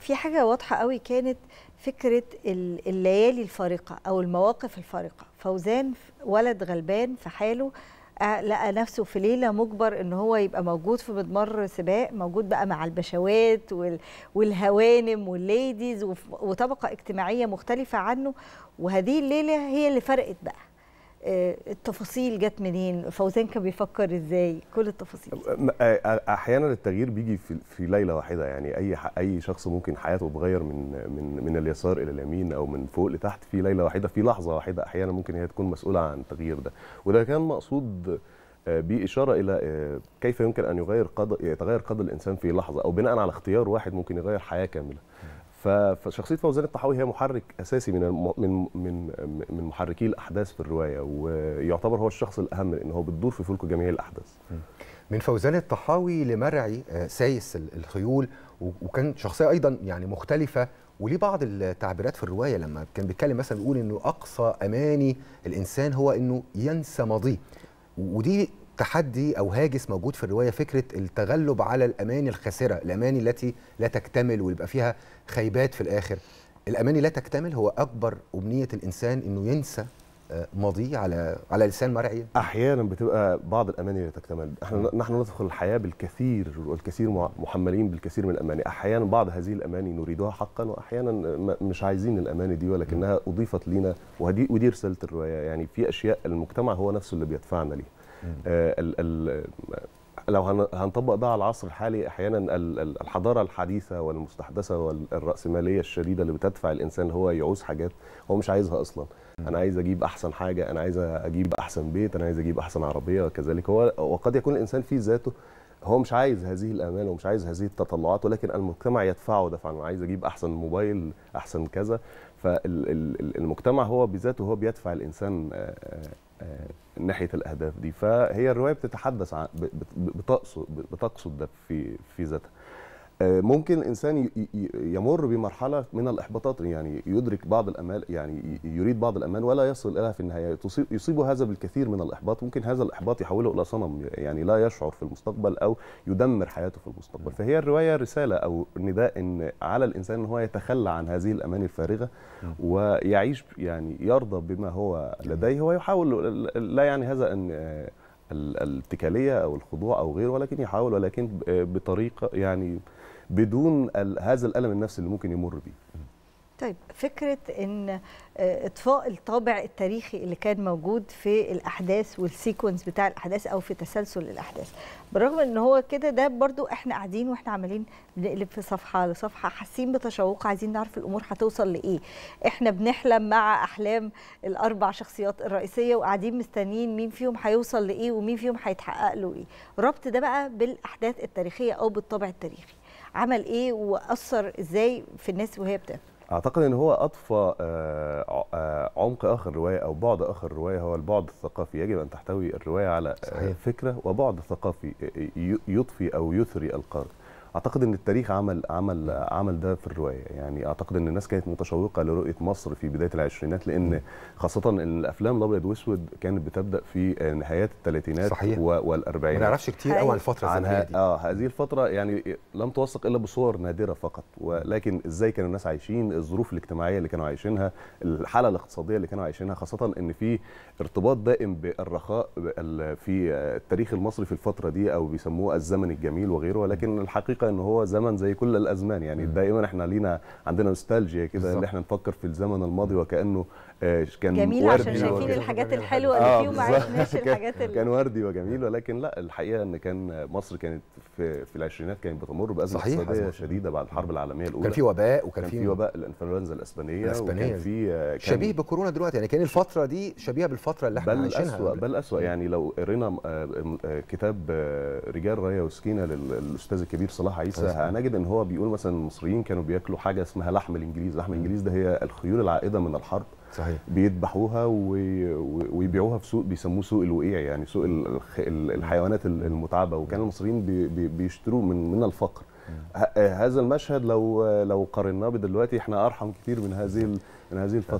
في حاجة واضحة قوي كانت فكرة الليالي الفارقة أو المواقف الفارقة فوزان ولد غلبان في حاله لقى نفسه في ليلة مجبر ان هو يبقى موجود في مضمار سباق موجود بقى مع البشوات والهوانم والليديز وطبقة اجتماعية مختلفة عنه وهذه الليلة هي اللي فرقت بقى آه، التفاصيل جت منين فوزان كان بيفكر ازاي كل التفاصيل احيانا التغيير بيجي في, في ليله واحده يعني اي اي شخص ممكن حياته تتغير من من من اليسار الى اليمين او من فوق لتحت في ليله واحده في لحظه واحده احيانا ممكن هي تكون مسؤوله عن التغيير ده وده كان مقصود آه، بإشارة إلى آه، كيف يمكن أن يغير قدر يتغير قدر الإنسان في لحظة أو بناء على اختيار واحد ممكن يغير حياة كاملة فشخصيه فوزان الطحاوي هي محرك اساسي من من من من محركي الاحداث في الروايه ويعتبر هو الشخص الاهم لان هو بتدور في فلك جميع الاحداث من فوزان الطحاوي لمرعي آه، سايس الخيول وكان شخصيه ايضا يعني مختلفه وليه بعض التعبيرات في الروايه لما كان بيتكلم مثلا بيقول انه اقصى اماني الانسان هو انه ينسى ماضيه ودي تحدي او هاجس موجود في الروايه فكره التغلب على الاماني الخاسره، الاماني التي لا تكتمل ويبقى فيها خيبات في الاخر. الاماني لا تكتمل هو اكبر امنيه الانسان انه ينسى آه، ماضيه على على لسان مرعي احيانا بتبقى بعض الاماني لا تكتمل احنا نحن ندخل الحياه بالكثير والكثير محملين بالكثير من الاماني احيانا بعض هذه الاماني نريدها حقا واحيانا مش عايزين الاماني دي ولكنها اضيفت لينا ودي ودي رساله الروايه يعني في اشياء المجتمع هو نفسه اللي بيدفعنا ليها آه، ال ال لو هنطبق ده على العصر الحالي احيانا الحضاره الحديثه والمستحدثه والراسماليه الشديده اللي بتدفع الانسان هو يعوز حاجات هو مش عايزها اصلا انا عايز اجيب احسن حاجه انا عايز اجيب احسن بيت انا عايز اجيب احسن عربيه وكذلك هو وقد يكون الانسان في ذاته هو مش عايز هذه الامال ومش عايز هذه التطلعات ولكن المجتمع يدفعه دفعا عايز اجيب احسن موبايل احسن كذا فالمجتمع هو بذاته هو بيدفع الانسان آه، آه، آه، ناحيه الاهداف دي فهي الروايه بتتحدث بتقصد بتقصد ده في في ذاتها آه، ممكن الانسان يمر بمرحله من الاحباطات يعني يدرك بعض الامال يعني يريد بعض الامال ولا يصل اليها في النهايه يصيبه هذا بالكثير من الاحباط ممكن هذا الاحباط يحوله الى صنم يعني لا يشعر في المستقبل او يدمر حياته في المستقبل فهي الروايه رساله او نداء ان على الانسان ان هو يتخلى عن هذه الاماني الفارغه نعم. ويعيش يعني يرضى بما هو لديه ويحاول لا يعني هذا ان آه، الاتكاليه او الخضوع او غيره ولكن يحاول ولكن بطريقه يعني بدون هذا الالم النفسي اللي ممكن يمر بيه طيب فكرة أن آه، إطفاء الطابع التاريخي اللي كان موجود في الأحداث والسيكونس بتاع الأحداث أو في تسلسل الأحداث بالرغم أن هو كده ده برضو إحنا قاعدين وإحنا عمالين بنقلب في صفحة لصفحة حاسين بتشوق عايزين نعرف الأمور هتوصل لإيه إحنا بنحلم مع أحلام الأربع شخصيات الرئيسية وقاعدين مستنيين مين فيهم هيوصل لإيه ومين فيهم هيتحقق له إيه ربط ده بقى بالأحداث التاريخية أو بالطابع التاريخي عمل إيه وأثر إزاي في الناس وهي بتاكل اعتقد ان هو اضفى آه، آه، عمق اخر الروايه او بعد اخر الروايه هو البعد الثقافي يجب ان تحتوي الروايه على آه، صحيح. فكره وبعد ثقافي يطفي او يثري القارئ اعتقد ان التاريخ عمل عمل عمل ده في الروايه يعني اعتقد ان الناس كانت متشوقه لرؤيه مصر في بدايه العشرينات لان خاصه ان الافلام الابيض واسود كانت بتبدا في نهايات الثلاثينات صحيح والاربعينات ما نعرفش كتير قوي عن أيوة. الفتره عنها دي اه هذه الفتره يعني لم توثق الا بصور نادره فقط ولكن ازاي كانوا الناس عايشين الظروف الاجتماعيه اللي كانوا عايشينها الحاله الاقتصاديه اللي كانوا عايشينها خاصه ان في ارتباط دائم بالرخاء في التاريخ المصري في الفتره دي او بيسموه الزمن الجميل وغيره ولكن الحقيقه الحقيقه ان هو زمن زي كل الازمان يعني دائما احنا لينا عندنا نوستالجيا كده ان احنا نفكر في الزمن الماضي وكانه آه، كان جميل عشان شايفين الحاجات آه، الحلوه اللي فيه وما عرفناش الحاجات اللي كان وردي وجميل ولكن لا الحقيقه ان كان مصر كانت في, في العشرينات كانت بتمر بازمه اقتصاديه شديده بعد الحرب العالميه الاولى كان في وباء وكان في وباء الانفلونزا الاسبانيه الاسبانيه وكان في شبيه بكورونا دلوقتي يعني كان الفتره دي شبيهه بالفتره اللي احنا عايشينها بل اسوء بل اسوء يعني لو قرينا آه، كتاب رجال رايه وسكينه للاستاذ الكبير صلاح الله عيسى هنجد ان هو بيقول مثلا المصريين كانوا بياكلوا حاجه اسمها لحم الانجليز، لحم الانجليز ده هي الخيول العائده من الحرب صحيح بيذبحوها ويبيعوها في سوق بيسموه سوق الوقيع يعني سوق الحيوانات المتعبه وكان المصريين بيشتروا من من الفقر هذا المشهد لو لو قارناه بدلوقتي احنا ارحم كتير من هذه من هذه الفتره